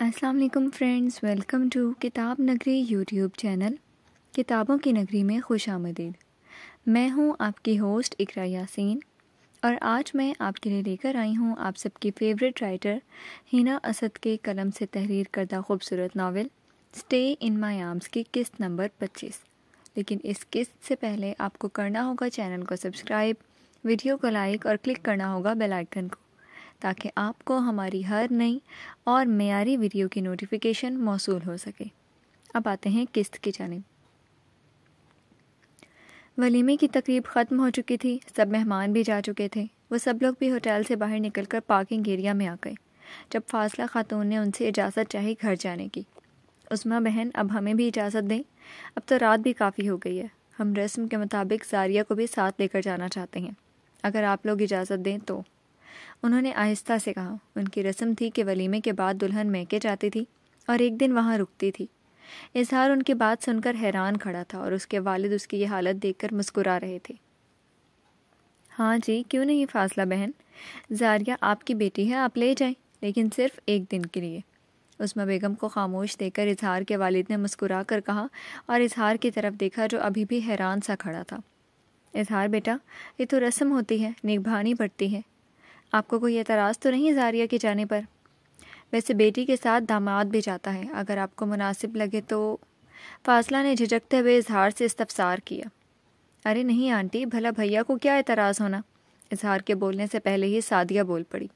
अस्सलाम वालेकुम friends welcome to किताब नगरी यूट्यूब चैनल किताबों की नगरी में खुश आमदीद मैं हूं आपकी होस्ट इकरा यासीन और आज मैं आपके लिए लेकर आई हूं आप सबकी फेवरेट राइटर हिना असद के कलम से तहरीर करदा खूबसूरत novel stay in my arms की किस्त नंबर पच्चीस लेकिन इस किस्त से पहले आपको करना होगा चैनल को सब्सक्राइब वीडियो को लाइक और क्लिक करना होगा बेल आइकन को ताकि आपको हमारी हर नई और मैारी वीडियो की नोटिफिकेशन मौसू हो सके अब आते हैं किस्त की जानब वलीमे की तकरीब ख़त्म हो चुकी थी सब मेहमान भी जा चुके थे वो सब लोग भी होटल से बाहर निकल कर पार्किंग एरिया में आ गए जब फासला खातून ने उनसे इजाज़त चाही घर जाने की उस्मा बहन अब हमें भी इजाज़त दें अब तो रात भी काफ़ी हो गई है हम रस्म के मुताबिक जारिया को भी साथ लेकर जाना चाहते हैं अगर आप लोग इजाज़त दें तो उन्होंने आहिस्ता से कहा उनकी रस्म थी कि वलीमे के बाद दुल्हन मैके जाती थी और एक दिन वहाँ रुकती थी इजहार उनकी बात सुनकर हैरान खड़ा था और उसके वालिद उसकी ये हालत देखकर मुस्कुरा रहे थे हाँ जी क्यों नहीं फासला बहन जारिया आपकी बेटी है आप ले जाएं लेकिन सिर्फ एक दिन के लिए उसमा बेगम को खामोश देकर इजहार के वालिद ने मुस्कुरा कर कहा और इजहार की तरफ देखा जो अभी भी हैरान सा खड़ा था इजहार बेटा ये तो रस्म होती है निभानी पड़ती है आपको कोई एतराज़ तो नहीं जारिया के जाने पर वैसे बेटी के साथ दामाद भी जाता है अगर आपको मुनासिब लगे तो फासला ने झिझकते हुए इजहार से इस्तफसार किया अरे नहीं आंटी भला भैया को क्या एतराज़ होना इजहार के बोलने से पहले ही सादिया बोल पड़ी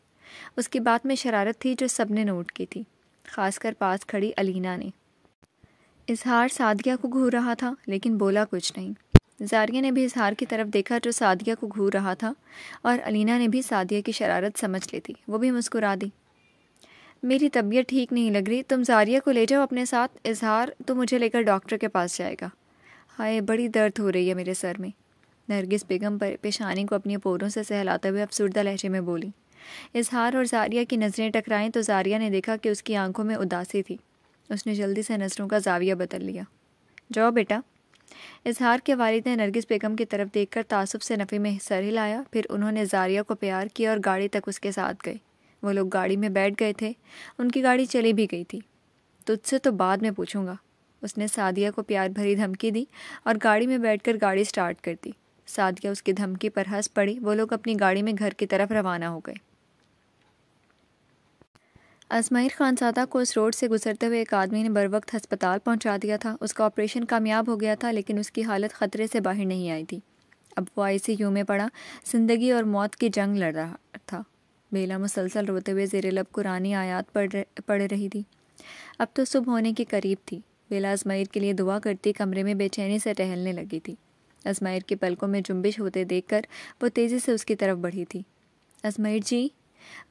उसकी बात में शरारत थी जो सब ने नोट की थी खासकर पास खड़ी अलीना ने इजहार सादिया को घूर रहा था लेकिन बोला कुछ नहीं जारिया ने भी इजहार की तरफ देखा जो सादिया को घूर रहा था और अलीना ने भी सादिया की शरारत समझ ली थी वो भी मुस्कुरा दी मेरी तबीयत ठीक नहीं लग रही तुम जारिया को ले जाओ अपने साथ इजहार तो मुझे लेकर डॉक्टर के पास जाएगा हाय बड़ी दर्द हो रही है मेरे सर में नरगिस बेगम पर पेशानी को अपनी पोरों से सहलाते हुए अफसरदा लहजे में बोली इजहार और जारिया की नज़रें टकराएं तो जारिया ने देखा कि उसकी आंखों में उदासी थी उसने जल्दी से नज़रों का जाविया बदल लिया जाओ बेटा इजहार के वालिद ने नरगिस बेगम की तरफ देखकर तासुब से नफ़ी में सर हिलाया फिर उन्होंने जारिया को प्यार किया और गाड़ी तक उसके साथ गए वो लोग गाड़ी में बैठ गए थे उनकी गाड़ी चली भी गई थी तुझसे तो बाद में पूछूंगा उसने सादिया को प्यार भरी धमकी दी और गाड़ी में बैठकर गाड़ी स्टार्ट कर दी सादिया उसकी धमकी पर हंस पड़ी वो लोग अपनी गाड़ी में घर की तरफ रवाना हो गए अजमायर खानसादा को उस रोड से गुजरते हुए एक आदमी ने बर वक्त हस्पताल पहुंचा दिया था उसका ऑपरेशन कामयाब हो गया था लेकिन उसकी हालत ख़तरे से बाहर नहीं आई थी अब वो आई सी यू में पड़ा जिंदगी और मौत की जंग लड़ रहा था बेला मुसलसल रोते हुए लब कुरानी आयात पढ़ पढ़ रही थी अब तो सुबह होने के करीब थी बेला अजमायर के लिए दुआ करती कमरे में बेचैनी से टहलने लगी थी अजमायर के पलकों में जुम्बिश होते देखकर वो तेज़ी से उसकी तरफ बढ़ी थी अजमेर जी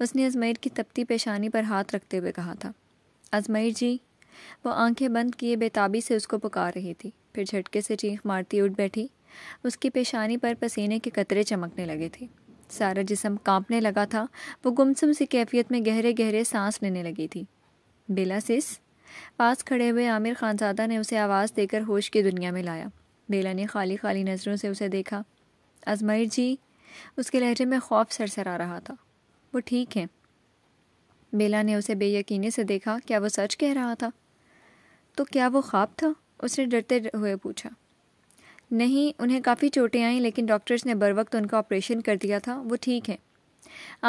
उसने अजमेर की तपती पेशानी पर हाथ रखते हुए कहा था अजमेर जी वो आंखें बंद किए बेताबी से उसको पुकार रही थी फिर झटके से चीख मारती उठ बैठी उसकी पेशानी पर पसीने के कतरे चमकने लगे थे सारा जिसम कांपने लगा था वो गुमसुम सी कैफियत में गहरे गहरे सांस लेने लगी थी बेला सिस पास खड़े हुए आमिर खानजादा ने उसे आवाज़ देकर होश की दुनिया में लाया बेला ने खाली खाली नज़रों से उसे देखा अजमेर जी उसके लहजे में खौफ सरसरा रहा था वो ठीक हैं बेला ने उसे बेयकीनी से देखा क्या वो सच कह रहा था तो क्या वो ख्वाब था उसने डरते हुए पूछा नहीं उन्हें काफ़ी चोटें आईं लेकिन डॉक्टर्स ने बर वक्त उनका ऑपरेशन कर दिया था वो ठीक हैं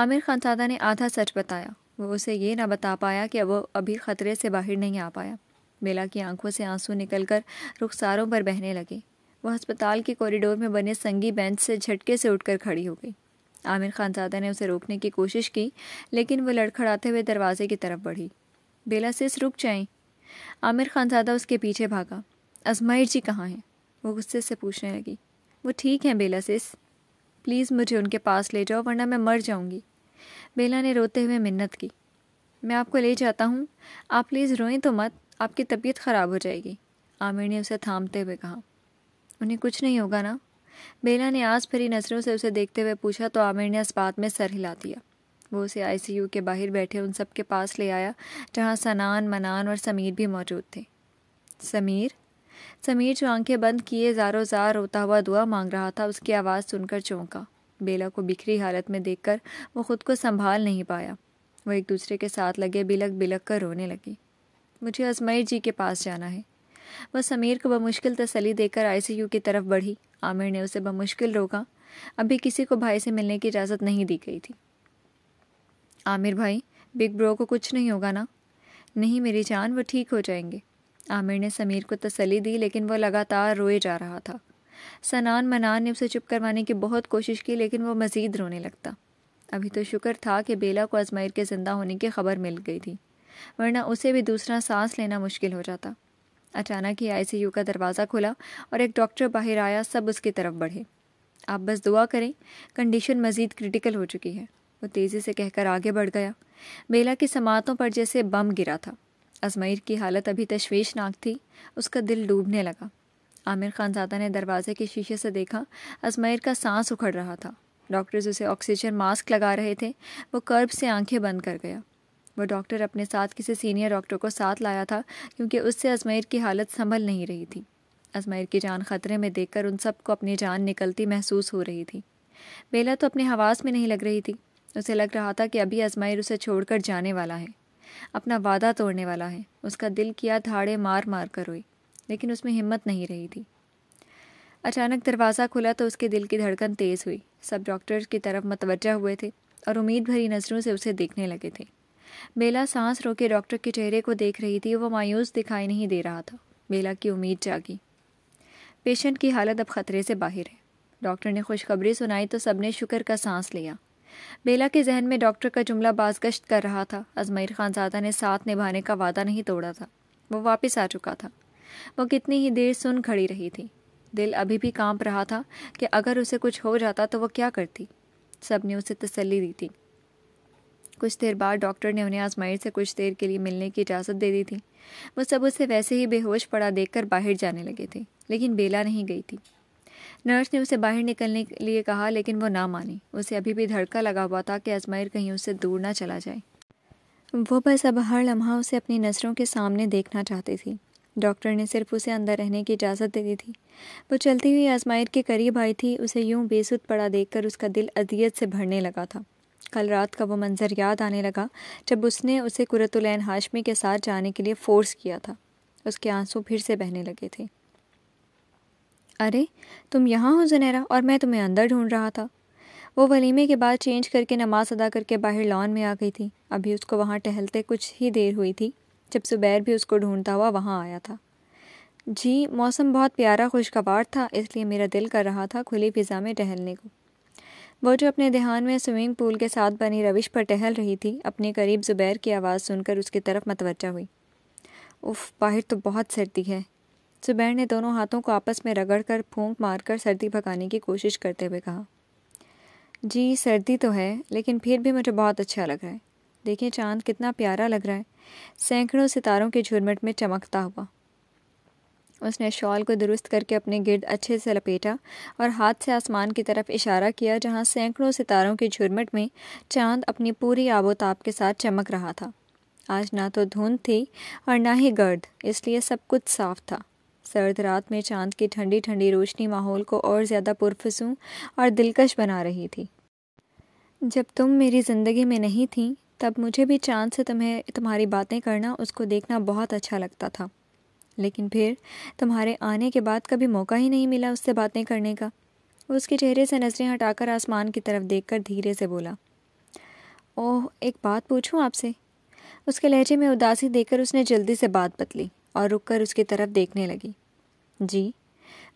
आमिर खानसादा ने आधा सच बताया वो उसे ये ना बता पाया कि वो अभी ख़तरे से बाहर नहीं आ पाया बेला की आंखों से आंसू निकलकर रुखसारों पर बहने लगे वह अस्पताल के कॉरिडोर में बने संगी बेंच से झटके से उठकर खड़ी हो गई आमिर ज़्यादा ने उसे रोकने की कोशिश की लेकिन वह लड़खड़ाते हुए दरवाजे की तरफ बढ़ी बेला सिस रुक जाएं आमिर ज़्यादा उसके पीछे भागा अजमायर जी कहाँ हैं वो गुस्से से पूछने लगी वो ठीक हैं बेला सिस प्लीज़ मुझे उनके पास ले जाओ वरना मैं मर जाऊँगी बेला ने रोते हुए मिन्नत की मैं आपको ले जाता हूँ आप प्लीज़ रोएं तो मत आपकी तबीयत ख़राब हो जाएगी आमिर ने उसे थामते हुए कहा उन्हें कुछ नहीं होगा ना बेला ने आज भरी नज़रों से उसे देखते हुए पूछा तो आमिर ने बात में सर हिला दिया वो उसे आईसीयू के बाहर बैठे उन सब के पास ले आया जहाँ सनान मनान और समीर भी मौजूद थे समीर समीर जो आंखें बंद किए जारो जार रोता हुआ दुआ मांग रहा था उसकी आवाज़ सुनकर चौंका बेला को बिखरी हालत में देखकर वो खुद को संभाल नहीं पाया वो एक दूसरे के साथ लगे बिलक बिलक कर रोने लगी मुझे अजमेर जी के पास जाना है वह समीर को बमुश्किल तसली देकर आईसीयू की तरफ बढ़ी आमिर ने उसे बमुश्किल रोका अभी किसी को भाई से मिलने की इजाज़त नहीं दी गई थी आमिर भाई बिग ब्रो को कुछ नहीं होगा ना नहीं मेरी जान वो ठीक हो जाएंगे आमिर ने समीर को तसली दी लेकिन वह लगातार रोए जा रहा था सनान मनान ने उसे चुप करवाने की बहुत कोशिश की लेकिन वह मज़ीद रोने लगता अभी तो शुक्र था कि बेला को अजमेर के ज़िंदा होने की खबर मिल गई थी वरना उसे भी दूसरा सांस लेना मुश्किल हो जाता अचानक ही आईसीयू का दरवाज़ा खुला और एक डॉक्टर बाहर आया सब उसकी तरफ बढ़े आप बस दुआ करें कंडीशन मज़ीद क्रिटिकल हो चुकी है वो तेज़ी से कहकर आगे बढ़ गया बेला की समातों पर जैसे बम गिरा था अजमेर की हालत अभी तशवीशनाक थी उसका दिल डूबने लगा आमिर खानजादा ने दरवाजे के शीशे से देखा अजमेर का सांस उखड़ रहा था डॉक्टर्स उसे ऑक्सीजन मास्क लगा रहे थे वो कर्ब से आंखें बंद कर गया वो डॉक्टर अपने साथ किसी सीनियर डॉक्टर को साथ लाया था क्योंकि उससे अजमेर की हालत संभल नहीं रही थी अजमेर की जान खतरे में देखकर उन सबको अपनी जान निकलती महसूस हो रही थी बेला तो अपने हवास में नहीं लग रही थी उसे लग रहा था कि अभी अजमेर उसे छोड़कर जाने वाला है अपना वादा तोड़ने वाला है उसका दिल किया धाड़े मार मार कर रोई लेकिन उसमें हिम्मत नहीं रही थी अचानक दरवाज़ा खुला तो उसके दिल की धड़कन तेज़ हुई सब डॉक्टर की तरफ मतवजा हुए थे और उम्मीद भरी नज़रों से उसे देखने लगे थे बेला सांस रोके डॉक्टर के चेहरे को देख रही थी वो मायूस दिखाई नहीं दे रहा था बेला की उम्मीद जागी पेशेंट की हालत अब खतरे से बाहर है डॉक्टर ने खुशखबरी सुनाई तो सबने शुक्र का सांस लिया बेला के जहन में डॉक्टर का जुमला बाजगश्त कर रहा था अजमेर खानजादा ने साथ निभाने का वादा नहीं तोड़ा था वो वापस आ चुका था वो कितनी ही देर सुन खड़ी रही थी दिल अभी भी कांप रहा था कि अगर उसे कुछ हो जाता तो वो क्या करती सब ने उसे तसल्ली दी थी कुछ देर बाद डॉक्टर ने उन्हें आजमाइर से कुछ देर के लिए मिलने की इजाज़त दे दी थी वो सब उसे वैसे ही बेहोश पड़ा देखकर बाहर जाने लगे थे लेकिन बेला नहीं गई थी नर्स ने उसे बाहर निकलने के लिए कहा लेकिन वो ना मानी उसे अभी भी धड़का लगा हुआ था कि अजमेर कहीं उससे दूर ना चला जाए वो बस अब हर लम्हा उसे अपनी नज़रों के सामने देखना चाहती थी डॉक्टर ने सिर्फ उसे अंदर रहने की इजाज़त दे दी थी वो चलती हुई आजमायर के करीब आई थी उसे यूं बेसुध पड़ा देखकर उसका दिल अजियत से भरने लगा था कल रात का वो मंज़र याद आने लगा जब उसने उसे कुरतुलैन हाशमी के साथ जाने के लिए फ़ोर्स किया था उसके आंसू फिर से बहने लगे थे अरे तुम यहाँ हो जनेरा और मैं तुम्हें अंदर ढूंढ रहा था वो वलीमे के बाद चेंज करके नमाज अदा करके बाहर लॉन में आ गई थी अभी उसको वहाँ टहलते कुछ ही देर हुई थी जब सुबैर भी उसको ढूंढता हुआ वहाँ आया था जी मौसम बहुत प्यारा खुशगवार था इसलिए मेरा दिल कर रहा था खुली फिज़ा में टहलने को वो जो अपने ध्यान में स्विमिंग पूल के साथ बनी रविश पर टहल रही थी अपने करीब ज़ुबैर की आवाज़ सुनकर उसकी तरफ मतवजा हुई उफ बाहर तो बहुत सर्दी है ज़ुबैर ने दोनों हाथों को आपस में रगड़ कर फूंक मार कर सर्दी भगाने की कोशिश करते हुए कहा जी सर्दी तो है लेकिन फिर भी मुझे बहुत अच्छा लग रहा है देखिए चांद कितना प्यारा लग रहा है सैकड़ों सितारों के झुरमट में चमकता हुआ उसने शॉल को दुरुस्त करके अपने गिर्द अच्छे से लपेटा और हाथ से आसमान की तरफ इशारा किया जहाँ सैकड़ों सितारों की झुरमट में चांद अपनी पूरी आबोताब के साथ चमक रहा था आज ना तो धुंध थी और ना ही गर्द इसलिए सब कुछ साफ था सर्द रात में चांद की ठंडी ठंडी रोशनी माहौल को और ज़्यादा पुरफसूँ और दिलकश बना रही थी जब तुम मेरी ज़िंदगी में नहीं थी तब मुझे भी चांद से तुम्हें तुम्हारी बातें करना उसको देखना बहुत अच्छा लगता था लेकिन फिर तुम्हारे आने के बाद कभी मौका ही नहीं मिला उससे बातें करने का वो उसके चेहरे से नज़रें हटाकर आसमान की तरफ देखकर धीरे से बोला ओह एक बात पूछूं आपसे उसके लहजे में उदासी देकर उसने जल्दी से बात बदली और रुककर उसकी तरफ देखने लगी जी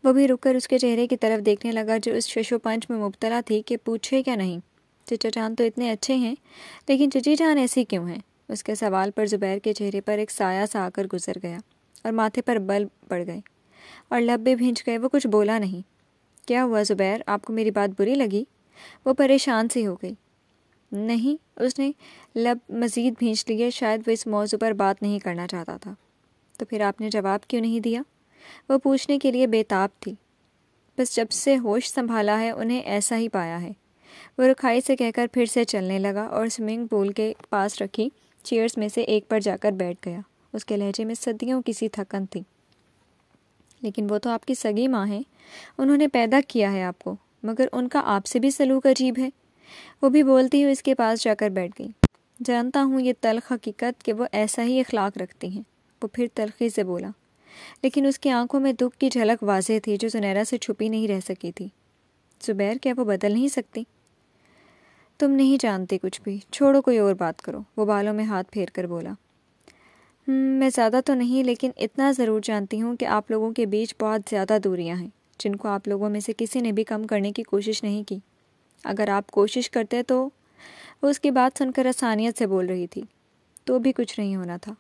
वो भी रुककर उसके चेहरे की तरफ देखने लगा जो उस शशोपंच में मुबतला थी कि पूछे क्या नहीं चिचा चांद तो इतने अच्छे हैं लेकिन चची चांद ऐसी क्यों हैं उसके सवाल पर जुबैर के चेहरे पर एक साया सा आकर गुजर गया और माथे पर बल पड़ गए और लब्बे भींच गए वो कुछ बोला नहीं क्या हुआ ज़ुबैर आपको मेरी बात बुरी लगी वो परेशान सी हो गई नहीं उसने लब मज़ीद भींच लिए शायद वो इस मौजू पर बात नहीं करना चाहता था तो फिर आपने जवाब क्यों नहीं दिया वो पूछने के लिए बेताब थी बस जब से होश संभाला है उन्हें ऐसा ही पाया है वो रुखाई से कहकर फिर से चलने लगा और स्विमिंग पूल के पास रखी चेयर्स में से एक पर जाकर बैठ गया उसके लहजे में सदियों की सी थकन थी लेकिन वो तो आपकी सगी माँ हैं उन्होंने पैदा किया है आपको मगर उनका आपसे भी सलूक अजीब है वो भी बोलती हुई इसके पास जाकर बैठ गई जानता हूँ ये तलख हकीकत कि वो ऐसा ही अखलाक रखती हैं वो फिर तलखी से बोला लेकिन उसकी आंखों में दुख की झलक वाजे थी जो सुनहरा से छुपी नहीं रह सकी थी जुबैर क्या वो बदल नहीं सकती तुम नहीं जानते कुछ भी छोड़ो कोई और बात करो वो बालों में हाथ फेर कर बोला हम्म, मैं ज़्यादा तो नहीं लेकिन इतना ज़रूर जानती हूँ कि आप लोगों के बीच बहुत ज़्यादा दूरियाँ हैं जिनको आप लोगों में से किसी ने भी कम करने की कोशिश नहीं की अगर आप कोशिश करते तो वो उसकी बात सुनकर आसानियत से बोल रही थी तो भी कुछ नहीं होना था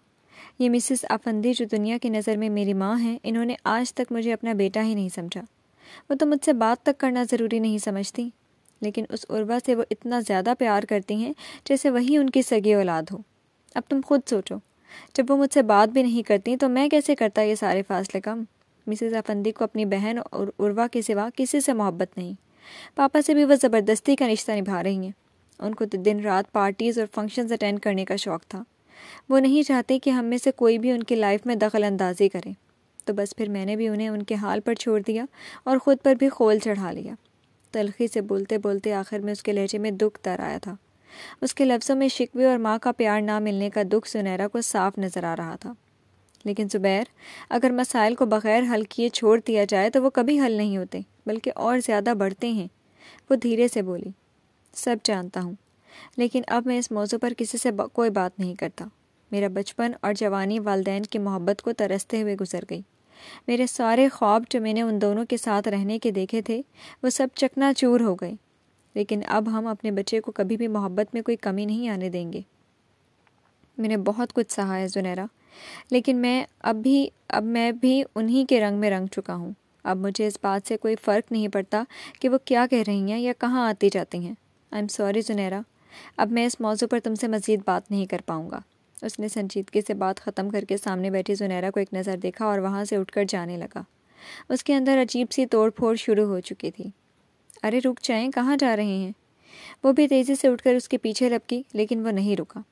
ये मिसिस आफंदी जो दुनिया की नज़र में मेरी माँ हैं इन्होंने आज तक मुझे अपना बेटा ही नहीं समझा वो तो मुझसे बात तक करना ज़रूरी नहीं समझती लेकिन उस उर्वा से वो इतना ज़्यादा प्यार करती हैं जैसे वही उनकी सगी औलाद हो अब तुम खुद सोचो जब वो मुझसे बात भी नहीं करती तो मैं कैसे करता ये सारे फासले कम मिसेज़ अफंदी को अपनी बहन और उर्वा के सिवा किसी से मोहब्बत नहीं पापा से भी वह ज़बरदस्ती का रिश्ता निभा रही हैं उनको तो दिन रात पार्टीज़ और फंक्शंस अटेंड करने का शौक़ था वो नहीं चाहते कि हम में से कोई भी उनकी लाइफ में दखल अंदाजी करे तो बस फिर मैंने भी उन्हें उनके हाल पर छोड़ दिया और ख़ुद पर भी खोल चढ़ा लिया तलखी से बोलते बोलते आखिर में उसके लहजे में दुख तर आया था उसके लफ्ज़ों में शिकवे और माँ का प्यार ना मिलने का दुख सुनहरा को साफ नज़र आ रहा था लेकिन ज़ुबैर अगर मसाइल को बग़ैर हल किए छोड़ दिया जाए तो वो कभी हल नहीं होते बल्कि और ज़्यादा बढ़ते हैं वो धीरे से बोली सब जानता हूँ लेकिन अब मैं इस मौजू पर किसी से बा, कोई बात नहीं करता मेरा बचपन और जवानी वालदेन की मोहब्बत को तरसते हुए गुजर गई मेरे सारे ख्वाब जो मैंने उन दोनों के साथ रहने के देखे थे वो सब चकनाचूर हो गए लेकिन अब हम अपने बच्चे को कभी भी मोहब्बत में कोई कमी नहीं आने देंगे मैंने बहुत कुछ सहा है जुनैरा लेकिन मैं अब भी अब मैं भी उन्हीं के रंग में रंग चुका हूँ अब मुझे इस बात से कोई फ़र्क नहीं पड़ता कि वो क्या कह रही हैं या कहाँ आती जाती हैं आई एम सॉरी जुनैरा अब मैं इस मौजू पर तुमसे मज़ीद बात नहीं कर पाऊँगा उसने संजीदगी से बात ख़त्म करके सामने बैठी जुनैरा को एक नज़र देखा और वहाँ से उठकर जाने लगा उसके अंदर अजीब सी तोड़ फोड़ शुरू हो चुकी थी अरे रुक जाएं कहाँ जा रहे हैं वो भी तेज़ी से उठकर उसके पीछे लपकी लेकिन वो नहीं रुका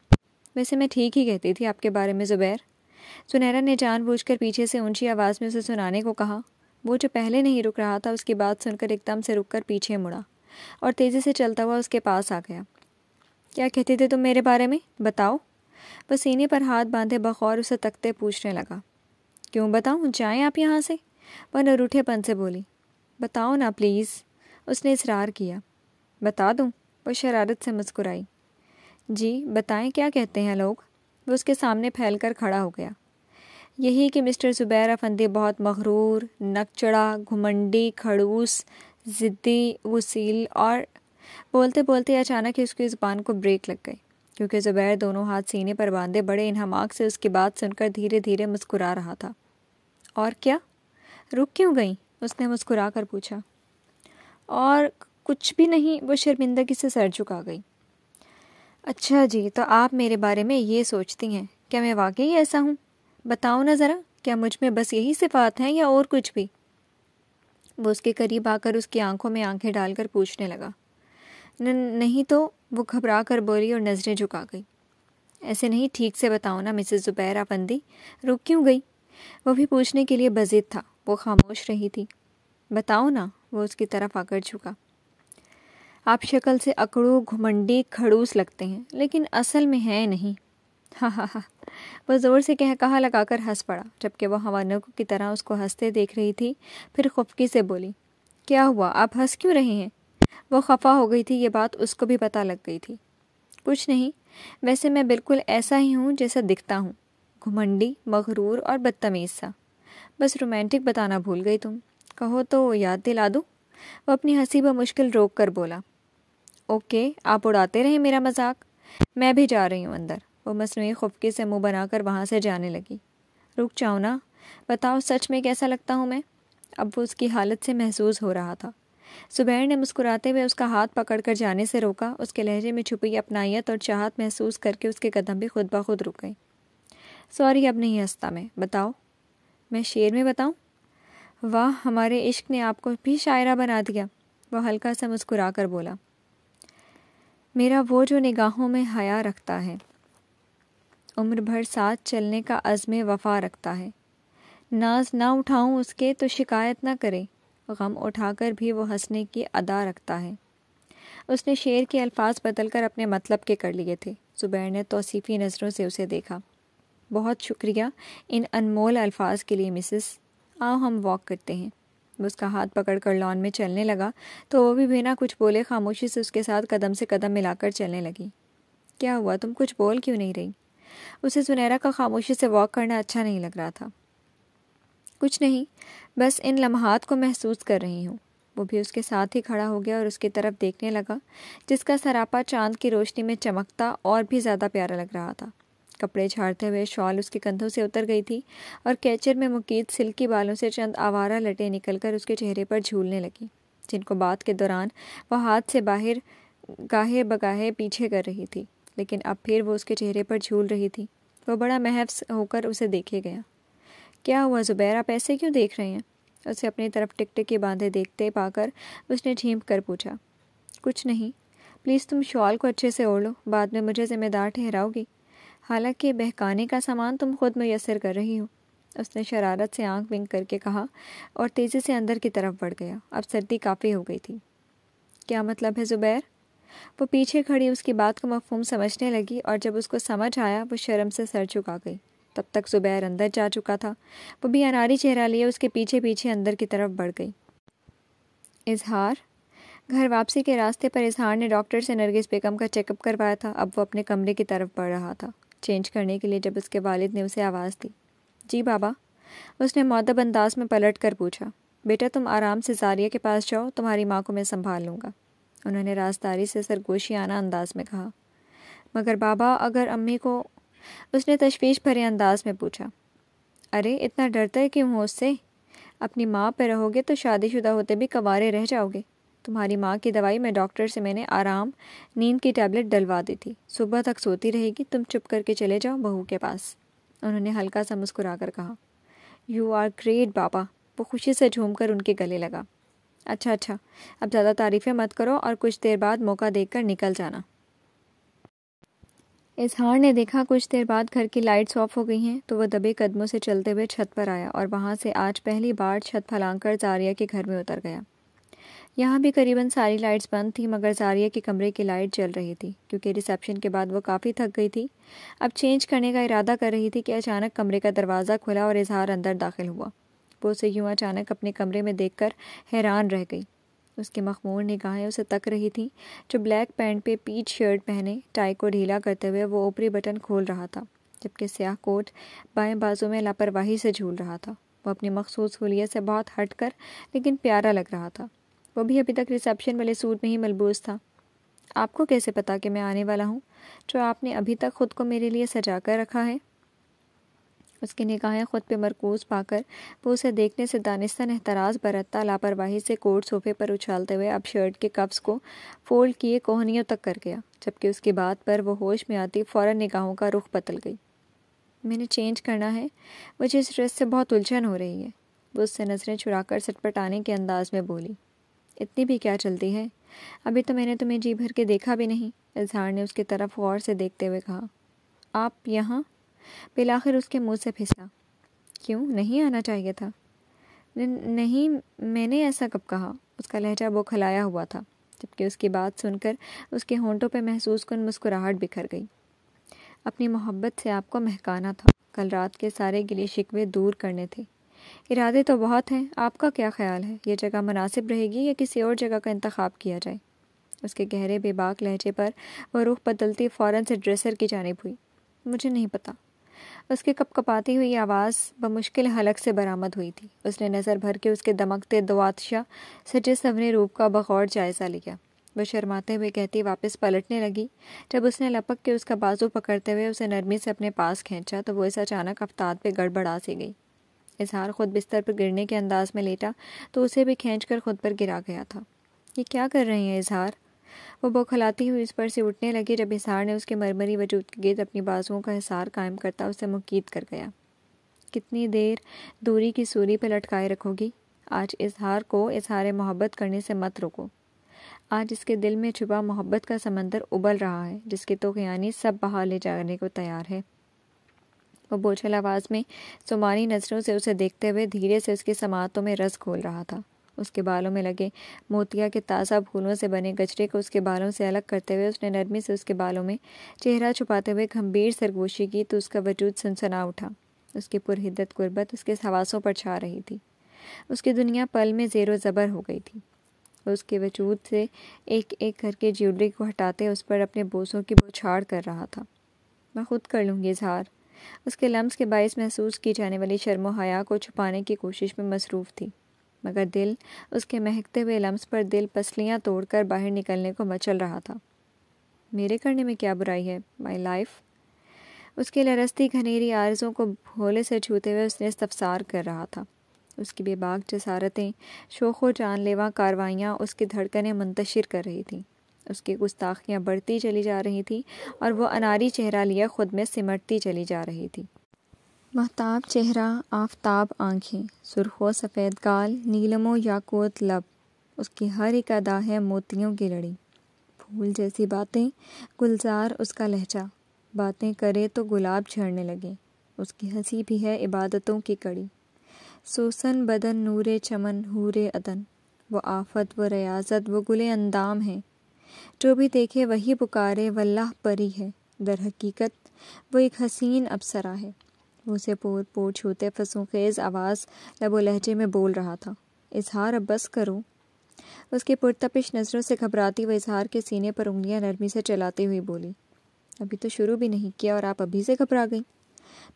वैसे मैं ठीक ही कहती थी आपके बारे में ज़ुबैर सुनहरा ने जानबूझकर पीछे से ऊंची आवाज़ में उसे सुनाने को कहा वो जो पहले नहीं रुक रहा था उसकी बात सुनकर एकदम से कर पीछे मुड़ा और तेज़ी से चलता हुआ उसके पास आ गया क्या कहते थे तुम मेरे बारे में बताओ वह सीने पर हाथ बांधे बखौर उसे तकते पूछने लगा क्यों बताऊँ जाएँ आप यहाँ से वह नरूठेपन से बोली बताओ ना प्लीज़ उसने इसरार किया बता दूँ वो शरारत से मुस्कुराई जी बताएं क्या कहते हैं लोग वो उसके सामने फैल कर खड़ा हो गया यही कि मिस्टर ज़ुबैर अफंदी बहुत मगरूर नकचड़ा घुमंडी खड़ूस ज़िद्दी वसील और बोलते बोलते अचानक ही उसकी ज़ुबान को ब्रेक लग गई क्योंकि ज़ुबैर दोनों हाथ सीने पर बांधे बड़े इनहमाक से उसकी बात सुनकर धीरे धीरे मुस्कुरा रहा था और क्या रुक क्यों गई उसने मुस्कुरा कर पूछा और कुछ भी नहीं वो शर्मिंदगी से सर झुका गई अच्छा जी तो आप मेरे बारे में ये सोचती हैं क्या मैं वाकई ऐसा हूँ बताओ ना ज़रा क्या मुझ में बस यही सिफात हैं या और कुछ भी वो उसके करीब आकर उसकी आंखों में आंखें डालकर पूछने लगा न, नहीं तो वो घबरा कर बोली और नज़रें झुका गई ऐसे नहीं ठीक से बताओ ना मिसेस ज़ुबैर आफंदी रुक क्यों गई वो भी पूछने के लिए बजिद था वो खामोश रही थी बताओ ना वो उसकी तरफ आकर झुका आप शक्ल से अकड़ू घुमंडी खड़ूस लगते हैं लेकिन असल में है नहीं हा हा हा वह ज़ोर से कह कहा लगाकर हंस पड़ा जबकि वह हवानों की तरह उसको हंसते देख रही थी फिर खुफकी से बोली क्या हुआ आप हंस क्यों रहे हैं वो खफा हो गई थी ये बात उसको भी पता लग गई थी कुछ नहीं वैसे मैं बिल्कुल ऐसा ही हूँ जैसा दिखता हूँ घुमंडी मगरूर और बदतमीज़ सा बस रोमांटिक बताना भूल गई तुम कहो तो याद दिला दूँ वह अपनी हंसी ब मुश्किल रोक कर बोला ओके आप उड़ाते रहे मेरा मजाक मैं भी जा रही हूँ अंदर वो मसनू खुफके से मुंह बनाकर वहाँ से जाने लगी रुक जाओ ना बताओ सच में कैसा लगता हूँ मैं अब वो उसकी हालत से महसूस हो रहा था सुबैर ने मुस्कुराते हुए उसका हाथ पकड़कर जाने से रोका उसके लहजे में छुपी अपनाइत और चाहत महसूस करके उसके कदम भी खुद ब खुद रुक गए सॉरी अब नहीं हंसता मैं बताओ मैं शेर में बताऊँ वाह हमारे इश्क ने आपको भी शायरा बना दिया वह हल्का सा मुस्कुरा कर बोला मेरा वो जो निगाहों में हया रखता है उम्र भर साथ चलने का अज़म वफा रखता है नाज ना उठाऊं उसके तो शिकायत ना करे गम उठाकर भी वो हंसने की अदा रखता है उसने शेर के अल्फाज कर अपने मतलब के कर लिए थे ज़ुबैर ने तोसीफ़ी नज़रों से उसे देखा बहुत शुक्रिया इन अनमोल अल्फाज के लिए मिसिस आओ हम वॉक करते हैं उसका हाथ पकड़ कर लॉन में चलने लगा तो वो भी बिना कुछ बोले खामोशी से उसके साथ कदम से कदम मिलाकर चलने लगी क्या हुआ तुम कुछ बोल क्यों नहीं रही उसे सुनहरा का खामोशी से वॉक करना अच्छा नहीं लग रहा था कुछ नहीं बस इन लम्हात को महसूस कर रही हूँ वो भी उसके साथ ही खड़ा हो गया और उसकी तरफ देखने लगा जिसका सरापा चांद की रोशनी में चमकता और भी ज़्यादा प्यारा लग रहा था कपड़े झाड़ते हुए शॉल उसके कंधों से उतर गई थी और कैचर में मुकीद सिल्की बालों से चंद आवारा लटे निकलकर उसके चेहरे पर झूलने लगी जिनको बात के दौरान वह हाथ से बाहर गाहे बगाहे पीछे कर रही थी लेकिन अब फिर वो उसके चेहरे पर झूल रही थी वो बड़ा महफ होकर उसे देखे गया क्या हुआ ज़ुबैर आप ऐसे क्यों देख रहे हैं उसे अपनी तरफ टिकटिकी बांधे देखते पाकर उसने झींप कर पूछा कुछ नहीं प्लीज़ तुम शॉल को अच्छे से ओढ़ लो बाद में मुझे ज़िम्मेदार ठहराओगी हालांकि बहकाने का सामान तुम खुद मैसर कर रही हो उसने शरारत से आंख बिंग करके कहा और तेज़ी से अंदर की तरफ बढ़ गया अब सर्दी काफ़ी हो गई थी क्या मतलब है ज़ुबैर वो पीछे खड़ी उसकी बात का मफहम समझने लगी और जब उसको समझ आया वो शर्म से सर झुका गई तब तक ज़ुबैर अंदर जा चुका था वो भी अनारी चेहरा लिए उसके पीछे पीछे अंदर की तरफ बढ़ गई इजहार घर वापसी के रास्ते पर इजहार ने डॉक्टर से नरगिस बेगम का चेकअप करवाया था अब वो अपने कमरे की तरफ बढ़ रहा था चेंज करने के लिए जब उसके वालिद ने उसे आवाज़ दी जी बाबा उसने मौतब अंदाज में पलट कर पूछा बेटा तुम आराम से जारिया के पास जाओ तुम्हारी माँ को मैं संभाल लूँगा उन्होंने राजदारी से सरगोशियाना अंदाज में कहा मगर बाबा अगर अम्मी को उसने तशवीश भरे अंदाज में पूछा अरे इतना डरता है क्यों हो उससे अपनी माँ पर रहोगे तो शादीशुदा होते भी कवारे रह जाओगे तुम्हारी माँ की दवाई मैं डॉक्टर से मैंने आराम नींद की टैबलेट डलवा दी थी सुबह तक सोती रहेगी तुम चुप करके चले जाओ बहू के पास उन्होंने हल्का सा मुस्कुरा कर कहा यू आर ग्रेट बाबा वो खुशी से झूम कर उनके गले लगा अच्छा अच्छा अब ज़्यादा तारीफ़ें मत करो और कुछ देर बाद मौका देख निकल जाना इजहार ने देखा कुछ देर बाद घर की लाइट्स ऑफ हो गई हैं तो वह दबे कदमों से चलते हुए छत पर आया और वहाँ से आज पहली बार छत फैलांग कर जारिया के घर में उतर गया यहाँ भी करीबन सारी लाइट्स बंद थी मगर जारिया के कमरे की लाइट जल रही थी क्योंकि रिसेप्शन के बाद वो काफ़ी थक गई थी अब चेंज करने का इरादा कर रही थी कि अचानक कमरे का दरवाज़ा खुला और इजहार अंदर दाखिल हुआ वो उसे यूँ अचानक अपने कमरे में देख हैरान रह गई उसकी मखमूर निगाहें उसे तक रही थीं जो ब्लैक पैंट पे पीच शर्ट पहने टाई को ढीला करते हुए वो ऊपरी बटन खोल रहा था जबकि स्याह कोट बाएं बाजू में लापरवाही से झूल रहा था वो अपनी मखसूस हुलिया से बहुत हट कर लेकिन प्यारा लग रहा था वो भी अभी तक रिसेप्शन वाले सूट में ही मलबूस था आपको कैसे पता कि मैं आने वाला हूँ जो आपने अभी तक ख़ुद को मेरे लिए सजा कर रखा है उसकी निगाहें खुद पे मरकूज पाकर वो उसे देखने से दानिस्तान एहतराज बरतता लापरवाही से कोट सोफे पर उछालते हुए अब शर्ट के कप्स को फोल्ड किए कोहनियों तक कर गया जबकि उसकी बात पर वो होश में आती फ़ौरन निगाहों का रुख बदल गई मैंने चेंज करना है मुझे इस ड्रेस से बहुत उलझन हो रही है वो उससे नज़रें सटपट आने के अंदाज में बोली इतनी भी क्या चलती है अभी तो मैंने तुम्हें जी भर के देखा भी नहीं इजहार ने उसकी तरफ गौर से देखते हुए कहा आप यहाँ बिलाखिर उसके मुंह से फिसला क्यों नहीं आना चाहिए था नहीं मैंने ऐसा कब कहा उसका लहजा वो खलाया हुआ था जबकि उसकी बात सुनकर उसके होंठों पर महसूस कन मुस्कुराहट बिखर गई अपनी मोहब्बत से आपको महकाना था कल रात के सारे गिले शिकवे दूर करने थे इरादे तो बहुत हैं आपका क्या ख्याल है ये जगह मुनासिब रहेगी या किसी और जगह का इंतखब किया जाए उसके गहरे बेबाक लहजे पर वह रुख बदलती फ़ौरन से ड्रेसर की जानब हुई मुझे नहीं पता उसके कपकपाती हुई आवाज़ बमुश्किल हलक से बरामद हुई थी उसने नज़र भर के उसके दमकते दवातशाह सजे सवरे रूप का बगौर जायज़ा लिया वह शर्माते हुए कहती वापस पलटने लगी जब उसने लपक के उसका बाजू पकड़ते हुए उसे नरमी से अपने पास खींचा तो वो इस अचानक अफ्ताद पर गड़बड़ा सी गई इजहार खुद बिस्तर पर गिरने के अंदाज में लेटा तो उसे भी खींच कर खुद पर गिरा गया था ये क्या कर रहे हैं इजहार वो बौखलाती हुई इस पर से उठने लगी जब इजहार ने उसके मरमरी वजूद के गिरद अपनी बाजुओं का हिसार कायम करता उसे मुकीद कर गया कितनी देर दूरी की सूरी पर लटकाए रखोगी आज इजहार को इजहार मोहब्बत करने से मत रोको आज इसके दिल में छुपा मोहब्बत का समंदर उबल रहा है जिसके तो यानी सब बहा ले जाने को तैयार है वो बोझल आवाज़ में सुमानी नज़रों से उसे देखते हुए धीरे से उसकी समातों में रस घोल रहा था उसके बालों में लगे मोतिया के ताज़ा फूलों से बने गजरे को उसके बालों से अलग करते हुए उसने नरमी से उसके बालों में चेहरा छुपाते हुए गंभीर सरगोशी की तो उसका वजूद सनसना उठा उसकी पुरहिदत गुर्बत उसके हवासों पर छा रही थी उसकी दुनिया पल में जेरो ज़बर हो गई थी उसके वजूद से एक एक करके ज्वेलरी को हटाते उस पर अपने बोसों की बौछाड़ कर रहा था मैं खुद कर लूँगी इजहार उसके लम्स के बायस महसूस की जाने वाली शर्म हया को छुपाने की कोशिश में मसरूफ़ थी मगर दिल उसके महकते हुए लम्स पर दिल पसलियाँ तोड़कर बाहर निकलने को मचल रहा था मेरे करने में क्या बुराई है माई लाइफ उसके लरस्ती घनेरी आरज़ों को भोले से छूते हुए उसने इस्तफसार कर रहा था उसकी बेबाक जसारतें शोखो जानलेवा कार्रवाइयाँ उसकी धड़कनें मुंतशिर कर रही थीं उसकी गुस्ताखियाँ बढ़ती चली जा रही थी और वह अनारी चेहरा लिया खुद में सिमटती चली जा रही थी महताब चेहरा आफताब आंखें सुरखो सफ़ेद गाल नीलमो याकूत लब उसकी हर एक अदा है मोतियों की लड़ी फूल जैसी बातें गुलजार उसका लहजा बातें करे तो गुलाब झड़ने लगे उसकी हंसी भी है इबादतों की कड़ी सोसन बदन नूरे चमन हूरे अदन वो आफत व रियाजत वो गुले अंदाम हैं जो तो भी देखे वही पुकारे वल्लाह परी है दर हकीकत वो एक हसीन अप्सरा है वो उसे पोर पोर छूते फसूखेज आवाज़ लबो लहजे में बोल रहा था इजहार अब बस करो उसकी पुरतपिश नज़रों से घबराती वह इजहार के सीने पर उंगलियां नरमी से चलाती हुई बोली अभी तो शुरू भी नहीं किया और आप अभी से घबरा गई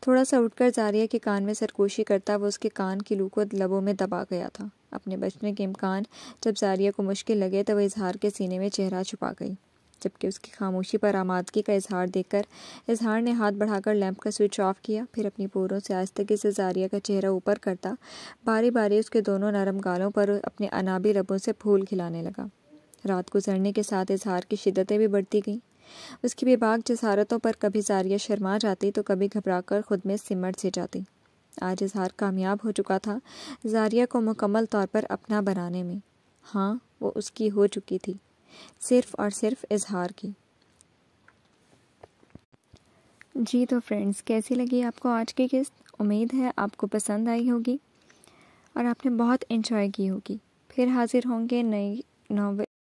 थोड़ा सा उठकर जारिया के कान में सरकोशी करता वो उसके कान की लू को लबों में दबा गया था अपने बचने के इम्कान जब जारिया को मुश्किल लगे तो वह इजहार के सीने में चेहरा छुपा गई जबकि उसकी खामोशी पर आमादगी का इजहार देखकर इजहार ने हाथ बढ़ाकर लैंप का स्विच ऑफ किया फिर अपनी पूरों से आस्तगी से जारिया का चेहरा ऊपर करता बारी बारी उसके दोनों नरम गालों पर अपने अनाबी रबों से फूल खिलाने लगा रात गुजरने के साथ इजहार की शिद्दतें भी बढ़ती गईं उसकी बेबाक जसारतों पर कभी जारिया शर्मा जाती तो कभी घबराकर खुद में सिमट से जाती आज इजहार कामयाब हो चुका था जारिया को मुकम्मल तौर पर अपना बनाने में हाँ वो उसकी हो चुकी थी सिर्फ और सिर्फ इजहार की जी तो फ्रेंड्स कैसी लगी आपको आज की किस्त उम्मीद है आपको पसंद आई होगी और आपने बहुत इन्जॉय की होगी फिर हाजिर होंगे नई नॉवल